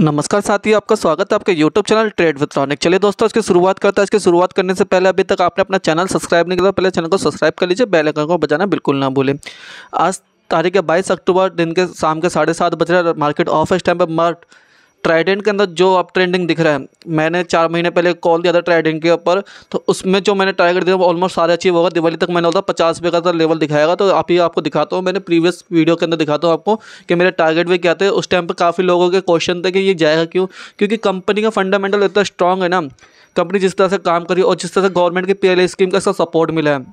नमस्कार साथी आपका स्वागत है आपके YouTube channel trade with Ronik चलिए दोस्तों इसकी शुरुआत करता है इसकी शुरुआत करने से पहले अभी तक आपने अपना चैनल सब्सक्राइब नहीं किया तो पहले चैनल को सब्सक्राइब कर लीजिए बेल आइकन को बजाना बिल्कुल ना भूलें आज तारीख है बाईस अक्टूबर दिन के शाम के साढ़े सात बज रहे मार्केट ऑफ इस टाइम पर मार्ट ट्राइडेंट के अंदर जो आप ट्रेंडिंग दिख रहा है मैंने चार महीने पहले कॉल दिया था ट्राइडेंट के ऊपर तो उसमें जो मैंने टारगेट दिया वो ऑलमोस्ट सारे अचीव होगा दिवाली तक मैंने बोला पचास रुपये का लेवल तो दिखाएगा तो आप ही आपको दिखाता हूँ मैंने प्रीवियस वीडियो के अंदर दिखाता हूँ आपको कि मेरे टारगेट भी क्या थे उस टाइम पर काफ़ी लोगों के क्वेश्चन थे कि ये जाएगा क्यों क्योंकि कंपनी का फंडामेंटल इतना स्ट्रॉग है ना कंपनी जिस तरह से काम करी और जिस तरह से गवर्नमेंट की पी स्कीम का इसका सपोर्ट मिला है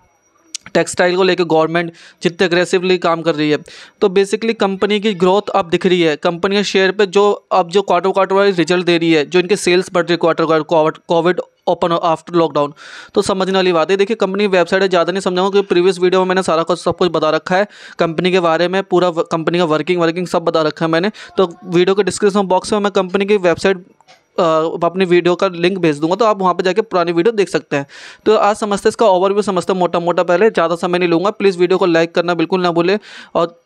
टेक्सटाइल को लेकर गवर्नमेंट जितने अग्रेसिवली काम कर रही है तो बेसिकली कंपनी की ग्रोथ अब दिख रही है कंपनी के शेयर पे जो अब जो क्वार्टर क्वार्टर वाइज रिजल्ट दे रही है जो इनके सेल्स बढ़ रही quarter Covid open after lockdown तो समझने वाली बात है देखिए कंपनी वेबसाइट है ज़्यादा नहीं समझाऊंगा क्योंकि प्रीवियस वीडियो में मैंने सारा कुछ सब कुछ बता रखा है कंपनी के बारे में पूरा कंपनी का वर्किंग वर्किंग सब बता रखा है मैंने तो वीडियो के डिस्क्रिप्शन बॉक्स में मैं कंपनी की वेबसाइट अपनी वीडियो का लिंक भेज दूंगा तो आप वहाँ पर जाकर पुरानी वीडियो देख सकते हैं तो आज समझते इसका ओवरव्यू समझते मोटा मोटा पहले ज़्यादा समय नहीं लूँगा प्लीज़ वीडियो को लाइक करना बिल्कुल ना भूले और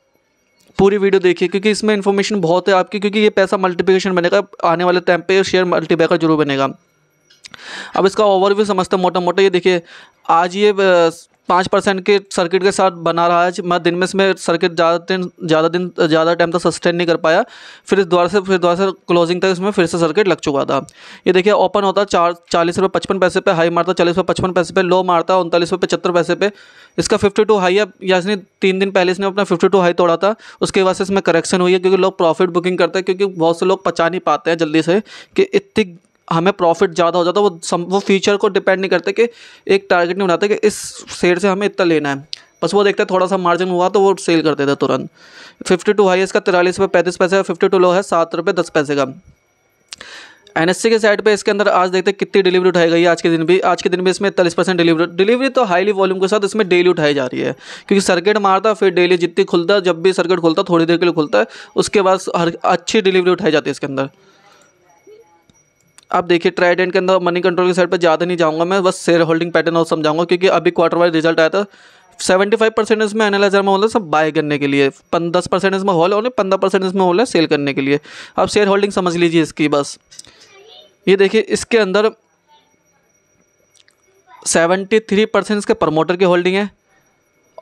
पूरी वीडियो देखिए क्योंकि इसमें इन्फॉर्मेशन बहुत है आपकी क्योंकि ये पैसा मल्टीप्लिकेशन बनेगा आने वाले टाइम पे शेयर मल्टीपैकर जरूर बनेगा अब इसका ओवरव्यू समझते मोटा मोटा ये देखिए आज ये पाँच परसेंट के सर्किट के साथ बना रहा है मैं दिन में इसमें सर्किट ज़्यादा दिन ज़्यादा दिन ज़्यादा टाइम तक सस्टेन नहीं कर पाया फिर इस द्वारा से फिर द्वारा से क्लोजिंग तक इसमें फिर से सर्किट लग चुका था ये देखिए ओपन होता चार चालीस रुपये पचपन पैसे पे हाई मारता चालीस रुपये पचपन पैसे पे लो मारता उनतालीस रुपये पचहत्तर पैसे पे इसका फिफ्टी टू हाई है या इसने तीन दिन पहले इसने अपना फिफ्टी टू हाई तोड़ा था उसके वजह से इसमें करेक्शन हुई है क्योंकि लोग प्रॉफिट बुकिंग करते हैं क्योंकि बहुत से लोग पचा नहीं पाते हैं जल्दी से कि इतनी हमें प्रॉफिट ज़्यादा हो जाता है वो सम वो फ्यूचर को डिपेंड नहीं करते कि एक टारगेट नहीं बनाते कि इस शेयर से हमें इतना लेना है बस वो देखते हैं थोड़ा सा मार्जिन हुआ तो वो सेल कर देते तुरंत फिफ्टी टू हाई इसका तिरालीस रुपये पैंतीस पैसे का फिफ्टी टू लो है सात रुपये दस पैसे का एन के साइड पे इसके अंदर आज देखते हैं कितनी डिलीवरी उठाई गई है आज के दिन भी आज के दिन भी इसमें इकतालीस परसेंट डिलीवरी डिलीवरी तो हाईली वॉल्यूम के साथ इसमें डेली उठाई जा रही है क्योंकि सर्किट मारता फिर डेली जितनी खुलता जब भी सर्किट खुलता थोड़ी देर के लिए खुलता है उसके बाद हर अच्छी डिलीवरी उठाई जाती है इसके अंदर आप देखिए ट्राइडेंट के अंदर मनी कंट्रोल के साइड पर ज़्यादा नहीं जाऊँगा मैं बस शेयर होल्डिंग पैटर्न और समझाऊंगा क्योंकि अभी क्वार्टर वाइज रिजल्ट आया था सेवेंटी फाइव परसेंट इसमें एनालाइजर में होल सब बाय करने के लिए दस परसेंट इसमें होल होने पंद्रह परसेंट इसमें होल है सेल करने के लिए आप शेयर होल्डिंग समझ लीजिए इसकी बस ये देखिए इसके अंदर सेवेंटी थ्री परसेंट इसके प्रमोटर की होल्डिंग है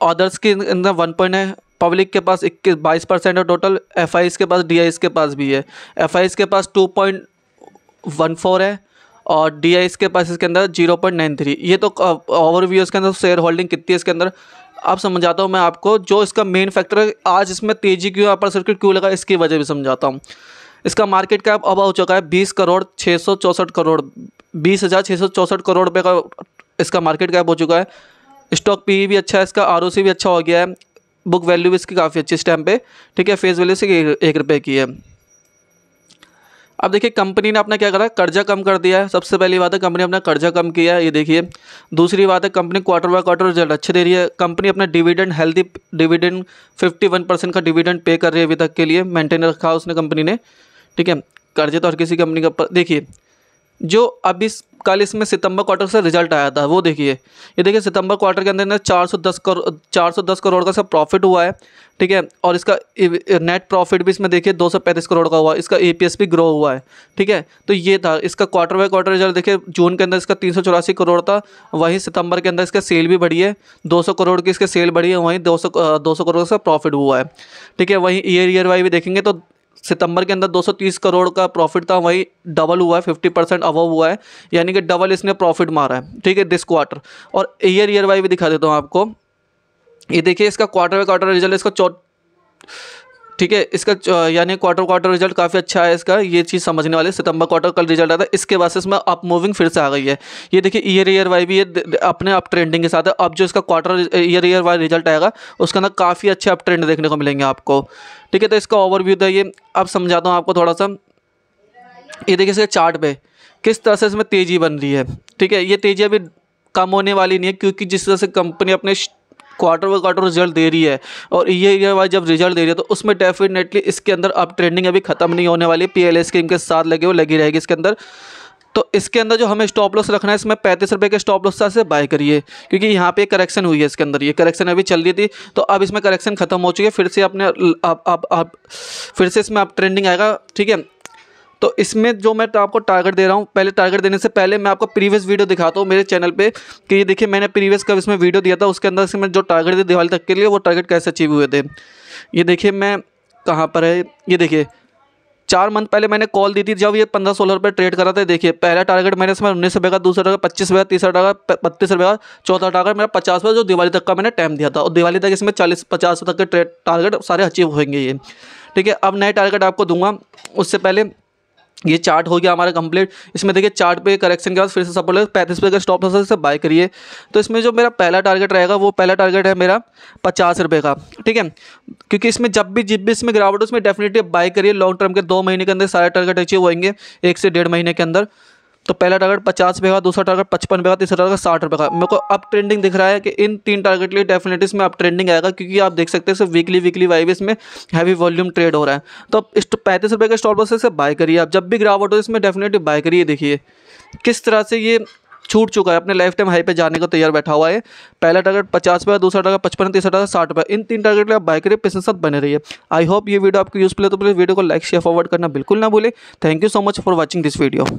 अदर्स के अंदर वन पॉइंट है पब्लिक के पास इक्कीस बाईस परसेंट है टोटल एफ के पास डी के पास भी है एफ के पास टू पॉइंट वन फोर है और डी आई इसके पास इसके अंदर जीरो पॉइंट नाइन थ्री ये तो ओवरव्यू इसके अंदर शेयर होल्डिंग कितनी है इसके अंदर आप समझाता हूँ मैं आपको जो इसका मेन फैक्टर है आज इसमें तेजी क्यों अपर सर्किट क्यों लगा इसकी वजह भी समझाता हूँ इसका मार्केट कैप अब हो चुका है बीस करोड़ छः सौ चौंसठ करोड़ बीस हज़ार छः सौ चौंसठ करोड़ रुपये का इसका मार्केट कैप हो चुका है स्टॉक पी e भी अच्छा है इसका आर भी अच्छा हो गया है बुक वैल्यू भी इसकी काफ़ी अच्छी इस टाइम पे ठीक है फेस वैल्यू से एक रुपये की है अब देखिए कंपनी ने अपना क्या करा कर्जा कम कर दिया है सबसे पहली बात है कंपनी अपना कर्जा कम किया है ये देखिए दूसरी बात है company quarter by quarter result अच्छे दे रही है कंपनी अपना डिविडेंड हेल्दी डिविडेंड 51 परसेंट का डिविडेंड पे कर रही है अभी तक के लिए मेंटेन रखा उसने कंपनी ने ठीक है कर्जे तो हर किसी कंपनी का देखिए जो अब इस कल इसमें सितंबर क्वार्टर से रिजल्ट आया था वो देखिए ये देखिए सितंबर क्वार्टर के अंदर चार सौ दस करोड़ चार सौ दस करोड़ का सब प्रॉफिट हुआ है ठीक है और इसका नेट प्रॉफिट भी इसमें देखिए दो सौ पैंतीस करोड़ का हुआ इसका ए पी एस भी ग्रो हुआ है ठीक है तो ये था इसका क्वार्टर बाई क्वार्टर रिजल्ट देखिए जून के अंदर इसका तीन सौ चौरासी करोड़ था वहीं सितंबर के अंदर इसका सेल भी बढ़ी है दो सौ करोड़ की इसके सेल बढ़ी है वहीं दो सौ दो सौ करोड़ का प्रॉफिट हुआ है ठीक है वहीं ईयर ईयर वाई भी देखेंगे तो सितंबर के अंदर 230 करोड़ का प्रॉफिट था वही डबल हुआ है 50 परसेंट अवव हुआ है यानी कि डबल इसने प्रॉफिट मारा है ठीक है दिस क्वार्टर और ईयर ईयर वाई भी दिखा देता हूँ आपको ये देखिए इसका क्वार्टर बाई क्वार्टर रिजल्ट इसका चौ ठीक है इसका यानी क्वार्टर क्वार्टर रिजल्ट काफ़ी अच्छा है इसका ये चीज़ समझने वाले सितंबर क्वार्टर कल रिजल्ट आता है इसके बाद से इसमें अप मूविंग फिर से आ गई है ये देखिए ईयर ईयर वाई भी ये अपने अप ट्रेंडिंग के साथ है अब जो इसका quarter year year Y result आएगा उसके अंदर काफ़ी अच्छे अप ट्रेंड देखने को मिलेंगे आपको ठीक है तो इसका ओवरव्यू था तो ये अब समझाता हूँ आपको थोड़ा सा ये देखिए इसके चार्ट पे किस तरह से इसमें तेज़ी बन रही है ठीक है ये तेज़ी अभी कम होने वाली नहीं है क्योंकि जिस तरह से कंपनी अपने क्वार्टर बाई क्वार्टर रिजल्ट दे रही है और ये ईयर वाइज जब रिजल्ट दे रही है तो उसमें डेफिनेटली इसके अंदर अब ट्रेंडिंग अभी ख़त्म नहीं होने वाली पी एल स्कीम के साथ लगे वो लगी रहेगी इसके अंदर तो इसके अंदर जो हमें स्टॉप लॉस रखना है इसमें पैंतीस रुपये के स्टॉप लॉस से बाय करिए क्योंकि यहाँ पे करेक्शन हुई है इसके अंदर ये करेक्शन अभी चल रही थी तो अब इसमें करेक्शन खत्म हो चुकी है फिर से अपने अब अब फिर से इसमें अब ट्रेंडिंग आएगा ठीक है तो इसमें जो मैं तो आपको टारगेट दे रहा हूँ पहले टारगेट देने से पहले मैं आपको प्रीवियस वीडियो दिखाता हूँ मेरे चैनल पे कि ये देखिए मैंने प्रीवियस कब इसमें वीडियो दिया था उसके अंदर से मैं जो टारगेट दिया दिवाली तक के लिए वो टारगेट कैसे अचीव हुए थे ये देखिए मैं कहाँ पर है ये देखिए चार मंथ पहले मैंने कॉल दी थी जब ये पंद्रह सोलह रुपये ट्रेड करा था देखिए पहला टारगेट मैंने इसमें उन्नीस रुपये का दूसरा टारगेट पच्चीस रुपये तीसरा टारगेट बत्तीस रुपये का चौथा टारगेट मेरा पचास रुपये जो दिवाली तक का मैंने टाइम दिया था और दिवाली तक इसमें चालीस पचास तक के ट्रेड टारगेट सारे अचीव होंगे ये ठीक है अब नए टारगेट आपको दूंगा उससे पहले ये चार्ट हो गया हमारा कंप्लीट इसमें देखिए चार्ट पे करेक्शन के बाद फिर से सपोर्ट लगे पैंतीस पे अगर स्टॉप लॉस से बाय करिए तो इसमें जो मेरा पहला टारगेट रहेगा वो पहला टारगेट है मेरा पचास रुपये का ठीक है क्योंकि इसमें जब भी जब भी इसमें गिरावट हो उसमें डेफिनेटली बाय करिए लॉन्ग टर्म के दो महीने के अंदर सारे टारगेट अचीव होंगे एक से डेढ़ महीने के अंदर तो पहला टारगेट पचास रुपये का दूसरा टारगेट पचपन रुपये का तीसरा टारगेट साठ रुपये का मेरे को अप ट्रेंडिंग दिख रहा है कि इन तीन टारगेट लिए डेफिनेटली इसमें अप ट्रेंडिंग आएगा क्योंकि आप देख सकते हैं सिर्फ वीकली वीकली वाइव इसमें हैवी वॉल्यूम ट्रेड हो रहा है तो अब इस पैंतीस रुपये का स्टॉल पर से बाय करिए आप जब भी ग्रावट हो इसमें डेफिनेटली बाय करिए देखिए किस तरह से ये छूट चुका है अपने लाइफ टाइम हाई पे जाने को तैयार बैठा हुआ है पहला टारगेट पचास रुपये दूसरा टारगेट पचपन तीसरा टारगेट साठ रुपये इन तीन टारगेट लिए आप बाइक करिए इसके साथ बने रहिए आई होप ये वीडियो आपको यूजफुल है तो प्लीज़ वीडियो को लाइक शेयर फॉरवर्ड करना बिल्कुल ना भूलें thank you so much for watching this video